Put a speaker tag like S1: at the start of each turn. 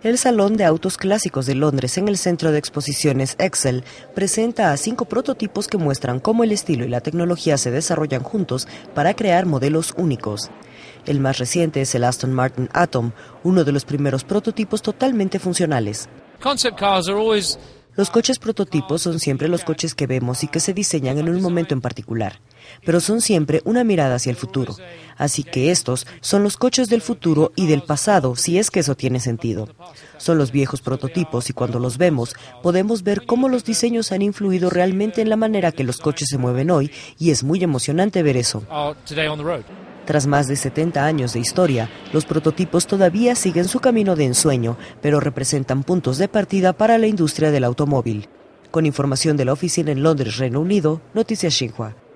S1: El Salón de Autos Clásicos de Londres en el Centro de Exposiciones Excel presenta a cinco prototipos que muestran cómo el estilo y la tecnología se desarrollan juntos para crear modelos únicos. El más reciente es el Aston Martin Atom, uno de los primeros prototipos totalmente funcionales. Los coches prototipos son siempre los coches que vemos y que se diseñan en un momento en particular, pero son siempre una mirada hacia el futuro. Así que estos son los coches del futuro y del pasado, si es que eso tiene sentido. Son los viejos prototipos y cuando los vemos podemos ver cómo los diseños han influido realmente en la manera que los coches se mueven hoy y es muy emocionante ver eso. Oh, Tras más de 70 años de historia, los prototipos todavía siguen su camino de ensueño, pero representan puntos de partida para la industria del automóvil. Con información de la oficina en Londres, Reino Unido, Noticias Xinhua.